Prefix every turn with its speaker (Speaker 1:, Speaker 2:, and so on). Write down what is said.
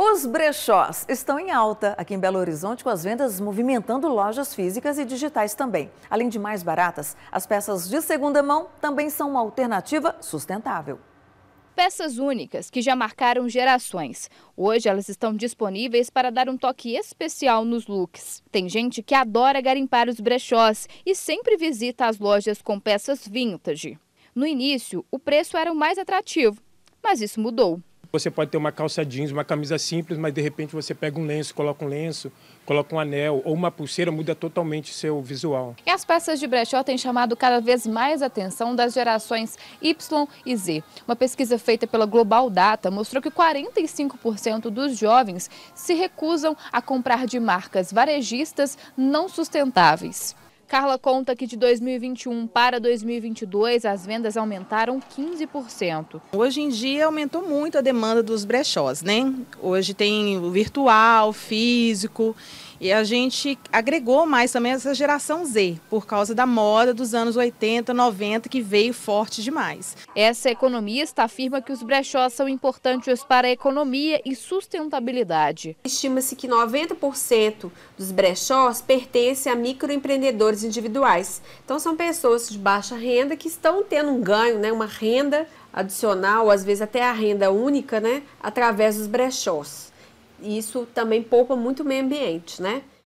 Speaker 1: Os brechós estão em alta aqui em Belo Horizonte, com as vendas movimentando lojas físicas e digitais também. Além de mais baratas, as peças de segunda mão também são uma alternativa sustentável. Peças únicas que já marcaram gerações.
Speaker 2: Hoje elas estão disponíveis para dar um toque especial nos looks. Tem gente que adora garimpar os brechós e sempre visita as lojas com peças vintage. No início, o preço era o mais atrativo, mas isso mudou.
Speaker 3: Você pode ter uma calça jeans, uma camisa simples, mas de repente você pega um lenço, coloca um lenço, coloca um anel ou uma pulseira, muda totalmente seu visual.
Speaker 2: E as peças de brechó têm chamado cada vez mais a atenção das gerações Y e Z. Uma pesquisa feita pela Global Data mostrou que 45% dos jovens se recusam a comprar de marcas varejistas não
Speaker 4: sustentáveis.
Speaker 2: Carla conta que de 2021 para 2022 as vendas
Speaker 4: aumentaram 15%. Hoje em dia aumentou muito a demanda dos brechós, né? Hoje tem o virtual, físico e a gente agregou mais também essa geração Z por causa da moda dos anos 80, 90 que veio forte demais. Essa economista afirma que os brechós são importantes para a economia e
Speaker 5: sustentabilidade. Estima-se que 90% dos brechós pertencem a microempreendedores trabalhadores individuais. Então, são pessoas de baixa renda que estão tendo um ganho, né, uma renda adicional, às vezes até a renda única, né, através dos brechós. Isso também poupa muito o meio ambiente, né?